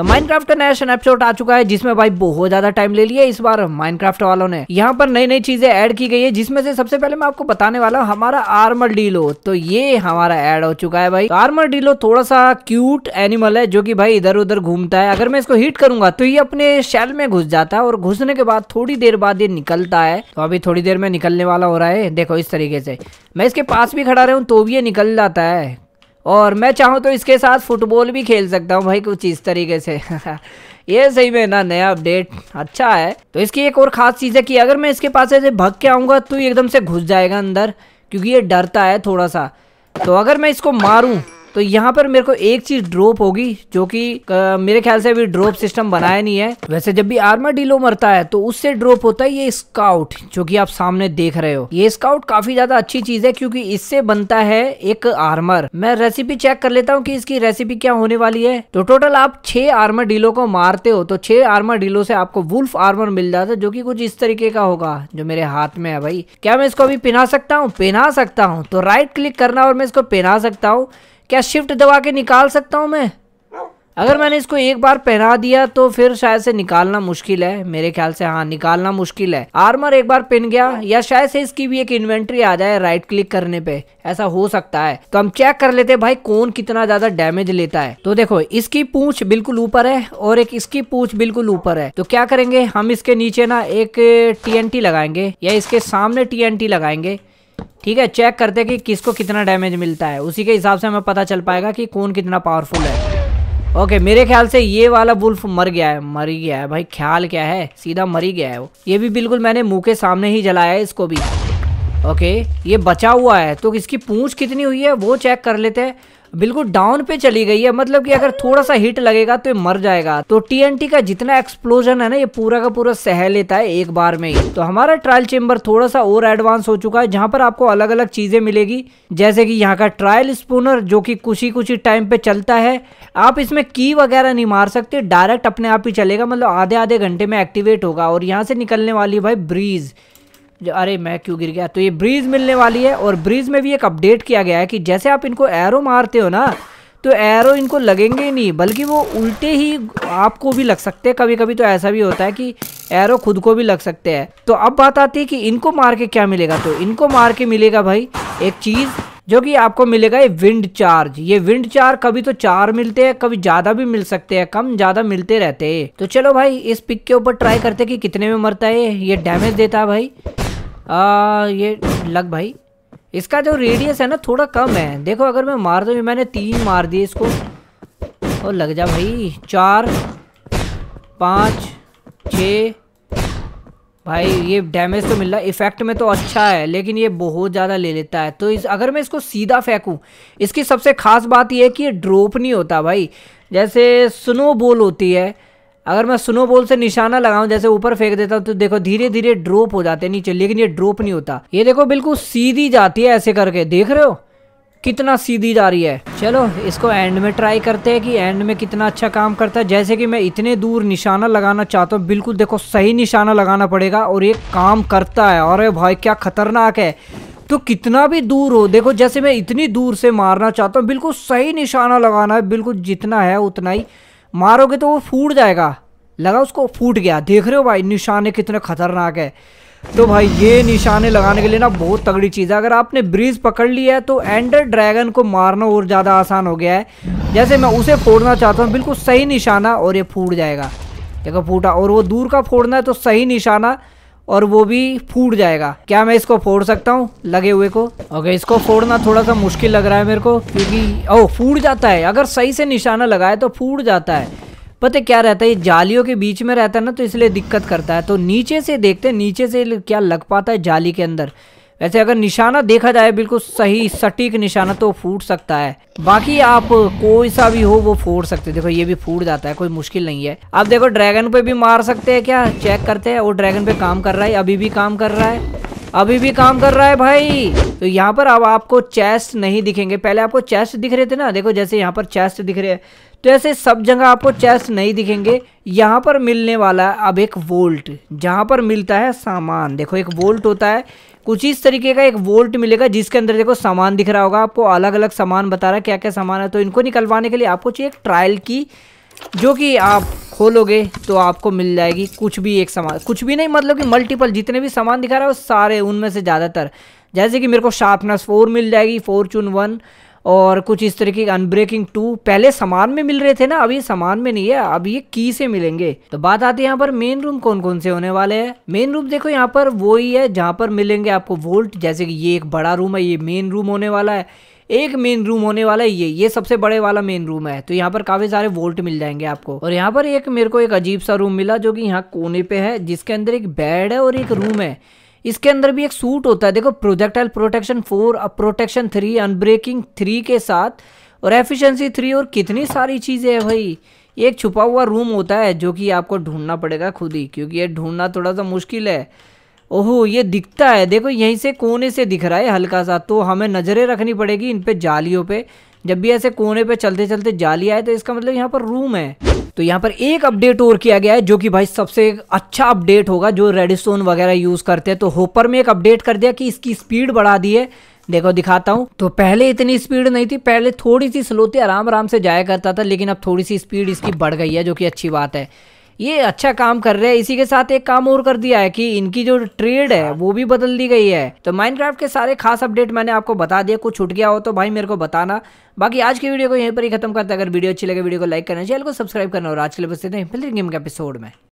तो माइनक्राफ्ट का नया स्नैपशॉट आ चुका है जिसमें भाई बहुत ज्यादा टाइम ले लिया इस बार माइनक्राफ्ट वालों ने यहाँ पर नई नई चीजें ऐड की गई है जिसमें से सबसे पहले मैं आपको बताने वाला हूँ हमारा आर्मर डीलो तो ये हमारा ऐड हो चुका है भाई तो आर्मर डीलो थोड़ा सा क्यूट एनिमल है जो की भाई इधर उधर घूमता है अगर मैं इसको हिट करूंगा तो ये अपने शेल में घुस जाता है और घुसने के बाद थोड़ी देर बाद ये निकलता है तो अभी थोड़ी देर में निकलने वाला हो रहा है देखो इस तरीके से मैं इसके पास भी खड़ा हूँ तो भी ये निकल जाता है और मैं चाहूँ तो इसके साथ फुटबॉल भी खेल सकता हूँ भाई कुछ इस तरीके से ये सही में ना नया अपडेट अच्छा है तो इसकी एक और ख़ास चीज़ है कि अगर मैं इसके पास ऐसे भग के आऊँगा तो एकदम से घुस जाएगा अंदर क्योंकि ये डरता है थोड़ा सा तो अगर मैं इसको मारूँ तो यहाँ पर मेरे को एक चीज ड्रॉप होगी जो कि मेरे ख्याल से अभी ड्रॉप सिस्टम बनाया नहीं है वैसे जब भी आर्मा डीलो मरता है तो उससे ड्रॉप होता है ये स्काउट जो कि आप सामने देख रहे हो ये स्काउट काफी ज्यादा अच्छी चीज है क्योंकि इससे बनता है एक आर्मर मैं रेसिपी चेक कर लेता हूँ की इसकी रेसिपी क्या होने वाली है तो टोटल आप छह आर्मर डीलो को मारते हो तो छह आर्मर डीलो से आपको वुल्फ आर्मर मिल जाता है जो की कुछ इस तरीके का होगा जो मेरे हाथ में है भाई क्या मैं इसको अभी पहना सकता हूँ पहना सकता हूँ तो राइट क्लिक करना और मैं इसको पहना सकता हूँ क्या शिफ्ट दबा के निकाल सकता हूँ मैं अगर मैंने इसको एक बार पहना दिया तो फिर शायद से निकालना मुश्किल है मेरे ख्याल से हाँ निकालना मुश्किल है आर्मर एक बार पिन गया या शायद से इसकी भी एक इन्वेंट्री आ जाए राइट क्लिक करने पे ऐसा हो सकता है तो हम चेक कर लेते हैं भाई कौन कितना ज्यादा डैमेज लेता है तो देखो इसकी पूछ बिल्कुल ऊपर है और एक इसकी पूछ बिल्कुल ऊपर है तो क्या करेंगे हम इसके नीचे ना एक टी लगाएंगे या इसके सामने टी लगाएंगे ठीक है चेक करते हैं कि किसको कितना डैमेज मिलता है उसी के हिसाब से हमें पता चल पाएगा कि कौन कितना पावरफुल है ओके मेरे ख्याल से ये वाला बुल्फ मर गया है मर ही गया है भाई ख्याल क्या है सीधा मर ही गया है वो ये भी बिल्कुल मैंने मुंह के सामने ही जलाया है इसको भी ओके ये बचा हुआ है तो इसकी पूंछ कितनी हुई है वो चेक कर लेते हैं बिल्कुल डाउन पे चली गई है मतलब कि अगर थोड़ा सा हिट लगेगा तो ये मर जाएगा तो टीएनटी का जितना एक्सप्लोजन है ना ये पूरा का पूरा सह लेता है एक बार में ही तो हमारा ट्रायल चेम्बर थोड़ा सा और एडवांस हो चुका है जहाँ पर आपको अलग अलग चीजें मिलेगी जैसे कि यहाँ का ट्रायल स्पूनर जो कि कुछ ही कुछ ही टाइम पे चलता है आप इसमें की वगैरह नहीं मार सकते डायरेक्ट अपने आप ही चलेगा मतलब आधे आधे घंटे में एक्टिवेट होगा और यहाँ से निकलने वाली भाई ब्रीज अरे मैं क्यों गिर गया तो ये ब्रीज मिलने वाली है और ब्रीज में भी एक अपडेट किया गया है कि जैसे आप इनको एरो मारते हो ना तो एरो इनको लगेंगे ही नहीं बल्कि वो उल्टे ही आपको भी लग सकते हैं कभी कभी तो ऐसा भी होता है कि एरो खुद को भी लग सकते हैं तो अब बात आती है कि इनको मार के क्या मिलेगा तो इनको मार के मिलेगा भाई एक चीज़ जो कि आपको मिलेगा ये विंड चार्ज ये विंड चार्ज कभी तो चार मिलते हैं कभी ज़्यादा भी मिल सकते हैं कम ज़्यादा मिलते रहते हैं तो चलो भाई इस पिक के ऊपर ट्राई करते कि कितने में मरता है ये डैमेज देता है भाई आ, ये लग भाई इसका जो रेडियस है ना थोड़ा कम है देखो अगर मैं मार दूँ मैंने तीन मार दिए इसको और लग जा भाई चार पाँच छ भाई ये डैमेज तो मिल रहा है इफेक्ट में तो अच्छा है लेकिन ये बहुत ज़्यादा ले लेता है तो इस अगर मैं इसको सीधा फेंकूं इसकी सबसे खास बात ये है कि ये ड्रॉप नहीं होता भाई जैसे स्नो बॉल होती है अगर मैं स्नो बॉल से निशाना लगाऊं जैसे ऊपर फेंक देता हूं तो देखो धीरे धीरे ड्रॉप हो जाते हैं नीचे लेकिन ये ड्रॉप नहीं होता ये देखो बिल्कुल सीधी जाती है ऐसे करके देख रहे हो कितना सीधी जा रही है चलो इसको एंड में ट्राई करते हैं कि एंड में कितना अच्छा काम करता है जैसे कि मैं इतने दूर निशाना लगाना चाहता हूँ बिल्कुल देखो सही निशाना लगाना पड़ेगा और ये काम करता है अरे भाई क्या खतरनाक है तो कितना भी दूर हो देखो जैसे मैं इतनी दूर से मारना चाहता हूँ बिल्कुल सही निशाना लगाना है बिल्कुल जितना है उतना ही मारोगे तो वो फूट जाएगा लगा उसको फूट गया देख रहे हो भाई निशाने कितने खतरनाक है तो भाई ये निशाने लगाने के लिए ना बहुत तगड़ी चीज़ है अगर आपने ब्रिज पकड़ लिया है तो एंडर ड्रैगन को मारना और ज़्यादा आसान हो गया है जैसे मैं उसे फोड़ना चाहता हूँ बिल्कुल सही निशाना और ये फूट जाएगा देखो फूटा और वो दूर का फोड़ना है तो सही निशाना और वो भी फूट जाएगा क्या मैं इसको फोड़ सकता हूँ लगे हुए को ओके इसको फोड़ना थोड़ा सा मुश्किल लग रहा है मेरे को क्योंकि ओ फूट जाता है अगर सही से निशाना लगाए तो फूट जाता है पता क्या रहता है ये जालियों के बीच में रहता है ना तो इसलिए दिक्कत करता है तो नीचे से देखते हैं नीचे से क्या लग पाता है जाली के अंदर वैसे अगर निशाना देखा जाए बिल्कुल सही सटीक निशाना तो फूट सकता है बाकी आप कोई सा भी हो वो फोड़ सकते देखो ये भी फूट जाता है कोई मुश्किल नहीं है आप देखो ड्रैगन पे भी मार सकते हैं क्या चेक करते हैं वो ड्रैगन पे काम कर रहा है अभी भी काम कर रहा है अभी भी काम कर रहा है भाई तो यहाँ पर अब आपको चेस्ट नहीं दिखेंगे पहले आपको चेस्ट दिख रहे थे ना देखो जैसे यहाँ पर चेस्ट दिख रहे हैं तो ऐसे सब जगह आपको चेस्ट नहीं दिखेंगे यहाँ पर मिलने वाला है अब एक वोल्ट जहाँ पर मिलता है सामान देखो एक वोल्ट होता है कुछ इस तरीके का एक वोल्ट मिलेगा जिसके अंदर देखो सामान दिख रहा होगा आपको अलग अलग सामान बता रहा है क्या क्या सामान है तो इनको निकलवाने के लिए आपको चाहिए एक ट्रायल की जो कि आप खोलोगे तो आपको मिल जाएगी कुछ भी एक सामान कुछ भी नहीं मतलब कि मल्टीपल जितने भी सामान दिखा रहा है वो सारे उनमें से ज़्यादातर जैसे कि मेरे को शार्पनेस फोर मिल जाएगी फोर्चून वन और कुछ इस तरीके की अनब्रेकिंग टू पहले सामान में मिल रहे थे ना अभी सामान में नहीं है अब ये की से मिलेंगे तो बात आती है यहाँ पर मेन रूम कौन कौन से होने वाले हैं मेन रूम देखो यहाँ पर वो ही है जहाँ पर मिलेंगे आपको वोल्ट जैसे कि ये एक बड़ा रूम है ये मेन रूम होने वाला है एक मेन रूम होने वाला है ये ये सबसे बड़े वाला मेन रूम है तो यहाँ पर काफी सारे वोल्ट मिल जाएंगे आपको और यहाँ पर एक मेरे को एक अजीब सा रूम मिला जो कि यहाँ कोने पे है जिसके अंदर एक बेड है और एक रूम है इसके अंदर भी एक सूट होता है देखो projectile protection four protection three unbreaking three के साथ और एफिशिएंसी थ्री और कितनी सारी चीज़ें है भाई एक छुपा हुआ रूम होता है जो कि आपको ढूंढना पड़ेगा खुद ही क्योंकि ये ढूंढना थोड़ा सा मुश्किल है ओहो ये दिखता है देखो यहीं से कोने से दिख रहा है हल्का सा तो हमें नज़रें रखनी पड़ेगी इन पे जालियों पे जब भी ऐसे कोने पे चलते चलते जाली आए तो इसका मतलब यहाँ पर रूम है तो यहाँ पर एक अपडेट और किया गया है जो कि भाई सबसे अच्छा अपडेट होगा जो रेडिस्टोन वगैरह यूज़ करते हैं तो होपर में एक अपडेट कर दिया कि इसकी स्पीड बढ़ा दी है देखो दिखाता हूँ तो पहले इतनी स्पीड नहीं थी पहले थोड़ी सी स्लो थी आराम आराम से जाया करता था लेकिन अब थोड़ी सी स्पीड इसकी बढ़ गई है जो कि अच्छी बात है ये अच्छा काम कर रहे हैं इसी के साथ एक काम और कर दिया है कि इनकी जो ट्रेड है वो भी बदल दी गई है तो माइनक्राफ्ट के सारे खास अपडेट मैंने आपको बता दिया कुछ छूट गया हो तो भाई मेरे को बताना बाकी आज की वीडियो को यहीं पर ही खत्म करते है अगर वीडियो अच्छी लगे वीडियो को लाइक करना चैनल को सब्सक्राइब करना और आज के लिए बस देते हैं फिल्म गेम के एपिसोड में